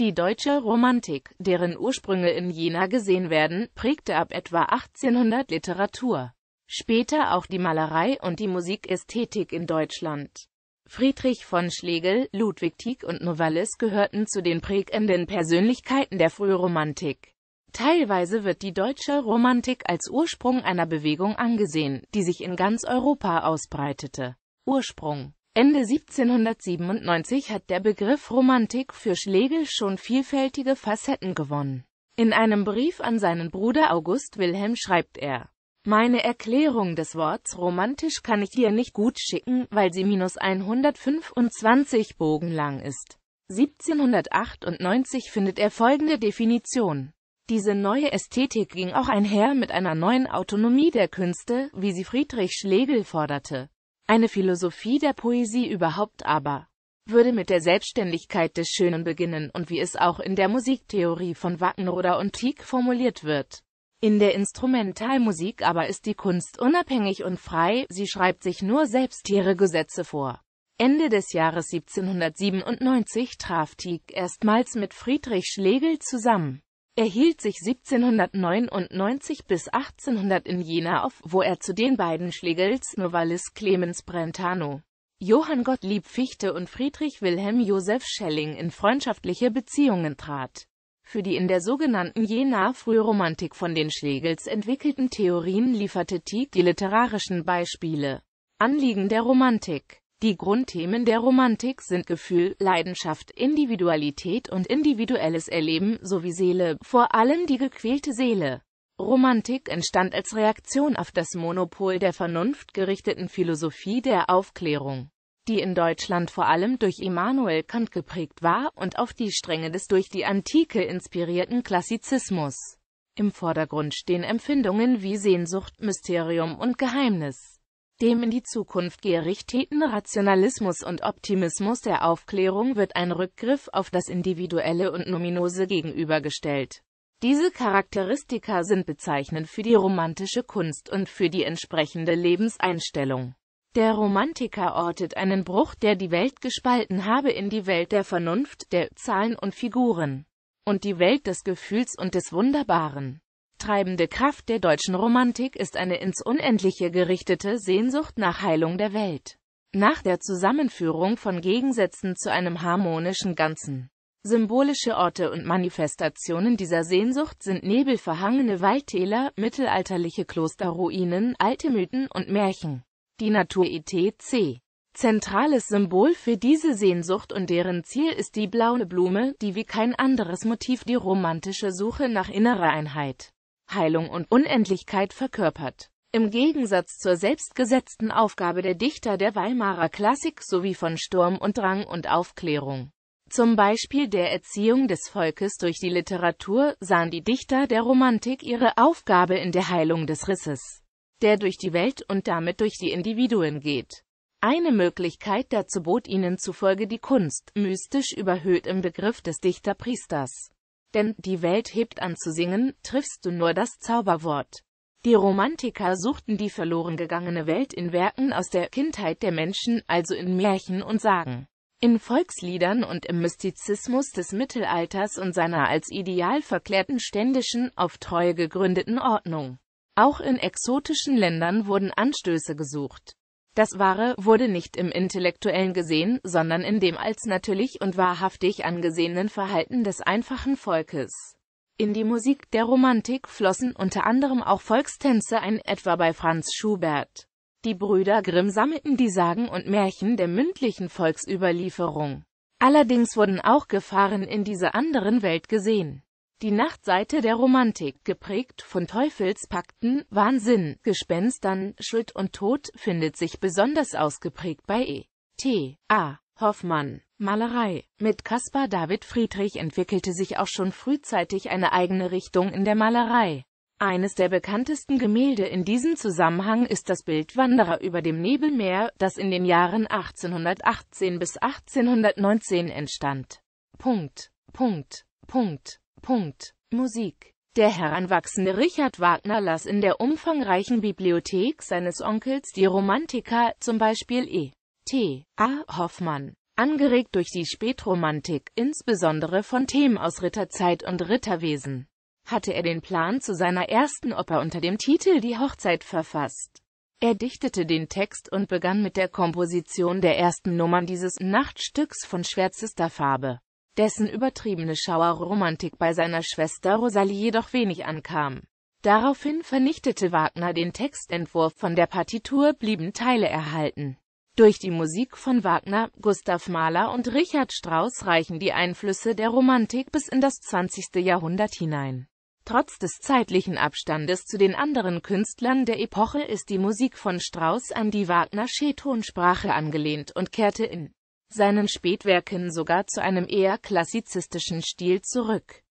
Die deutsche Romantik, deren Ursprünge in Jena gesehen werden, prägte ab etwa 1800 Literatur. Später auch die Malerei und die Musikästhetik in Deutschland. Friedrich von Schlegel, Ludwig Tieck und Novalis gehörten zu den prägenden Persönlichkeiten der Frühromantik. Teilweise wird die deutsche Romantik als Ursprung einer Bewegung angesehen, die sich in ganz Europa ausbreitete. Ursprung Ende 1797 hat der Begriff Romantik für Schlegel schon vielfältige Facetten gewonnen. In einem Brief an seinen Bruder August Wilhelm schreibt er, meine Erklärung des Wortes romantisch kann ich dir nicht gut schicken, weil sie minus 125 Bogen lang ist. 1798 findet er folgende Definition. Diese neue Ästhetik ging auch einher mit einer neuen Autonomie der Künste, wie sie Friedrich Schlegel forderte. Eine Philosophie der Poesie überhaupt aber würde mit der Selbstständigkeit des Schönen beginnen und wie es auch in der Musiktheorie von Wackenroder und Tieck formuliert wird. In der Instrumentalmusik aber ist die Kunst unabhängig und frei, sie schreibt sich nur selbst ihre Gesetze vor. Ende des Jahres 1797 traf Tieck erstmals mit Friedrich Schlegel zusammen. Er hielt sich 1799 bis 1800 in Jena auf, wo er zu den beiden Schlegels Novalis Clemens Brentano, Johann Gottlieb Fichte und Friedrich Wilhelm Joseph Schelling in freundschaftliche Beziehungen trat. Für die in der sogenannten Jenaer Frühromantik von den Schlegels entwickelten Theorien lieferte Tieck die literarischen Beispiele. Anliegen der Romantik die Grundthemen der Romantik sind Gefühl, Leidenschaft, Individualität und individuelles Erleben sowie Seele, vor allem die gequälte Seele. Romantik entstand als Reaktion auf das Monopol der vernunftgerichteten Philosophie der Aufklärung, die in Deutschland vor allem durch Immanuel Kant geprägt war und auf die Stränge des durch die Antike inspirierten Klassizismus. Im Vordergrund stehen Empfindungen wie Sehnsucht, Mysterium und Geheimnis dem in die Zukunft gerichteten Rationalismus und Optimismus der Aufklärung wird ein Rückgriff auf das Individuelle und Nominose gegenübergestellt. Diese Charakteristika sind bezeichnend für die romantische Kunst und für die entsprechende Lebenseinstellung. Der Romantiker ortet einen Bruch, der die Welt gespalten habe, in die Welt der Vernunft, der Zahlen und Figuren und die Welt des Gefühls und des Wunderbaren. Treibende Kraft der deutschen Romantik ist eine ins Unendliche gerichtete Sehnsucht nach Heilung der Welt, nach der Zusammenführung von Gegensätzen zu einem harmonischen Ganzen. Symbolische Orte und Manifestationen dieser Sehnsucht sind nebelverhangene Waldtäler, mittelalterliche Klosterruinen, alte Mythen und Märchen. Die Natur etc. Zentrales Symbol für diese Sehnsucht und deren Ziel ist die blaue Blume, die wie kein anderes Motiv die romantische Suche nach innerer Einheit Heilung und Unendlichkeit verkörpert. Im Gegensatz zur selbstgesetzten Aufgabe der Dichter der Weimarer Klassik sowie von Sturm und Drang und Aufklärung, zum Beispiel der Erziehung des Volkes durch die Literatur, sahen die Dichter der Romantik ihre Aufgabe in der Heilung des Risses, der durch die Welt und damit durch die Individuen geht. Eine Möglichkeit dazu bot ihnen zufolge die Kunst, mystisch überhöht im Begriff des Dichterpriesters. Denn die Welt hebt an zu singen, triffst du nur das Zauberwort. Die Romantiker suchten die verloren gegangene Welt in Werken aus der Kindheit der Menschen, also in Märchen und Sagen. In Volksliedern und im Mystizismus des Mittelalters und seiner als ideal verklärten ständischen, auf Treue gegründeten Ordnung. Auch in exotischen Ländern wurden Anstöße gesucht. Das Wahre wurde nicht im Intellektuellen gesehen, sondern in dem als natürlich und wahrhaftig angesehenen Verhalten des einfachen Volkes. In die Musik der Romantik flossen unter anderem auch Volkstänze ein, etwa bei Franz Schubert. Die Brüder Grimm sammelten die Sagen und Märchen der mündlichen Volksüberlieferung. Allerdings wurden auch Gefahren in dieser anderen Welt gesehen. Die Nachtseite der Romantik, geprägt von Teufelspakten, Wahnsinn, Gespenstern, Schuld und Tod, findet sich besonders ausgeprägt bei E. T. A. Hoffmann. Malerei. Mit Caspar David Friedrich entwickelte sich auch schon frühzeitig eine eigene Richtung in der Malerei. Eines der bekanntesten Gemälde in diesem Zusammenhang ist das Bild Wanderer über dem Nebelmeer, das in den Jahren 1818 bis 1819 entstand. Punkt. Punkt. Punkt. Punkt. Musik der heranwachsende Richard Wagner las in der umfangreichen Bibliothek seines Onkels die Romantiker, zum Beispiel E. T. A. Hoffmann. Angeregt durch die Spätromantik, insbesondere von Themen aus Ritterzeit und Ritterwesen, hatte er den Plan zu seiner ersten Oper unter dem Titel Die Hochzeit verfasst. Er dichtete den Text und begann mit der Komposition der ersten Nummern dieses Nachtstücks von schwärzester Farbe dessen übertriebene Schauerromantik bei seiner Schwester Rosalie jedoch wenig ankam. Daraufhin vernichtete Wagner den Textentwurf von der Partitur, blieben Teile erhalten. Durch die Musik von Wagner, Gustav Mahler und Richard Strauss reichen die Einflüsse der Romantik bis in das 20. Jahrhundert hinein. Trotz des zeitlichen Abstandes zu den anderen Künstlern der Epoche ist die Musik von Strauss an die Wagnersche Tonsprache angelehnt und kehrte in seinen Spätwerken sogar zu einem eher klassizistischen Stil zurück.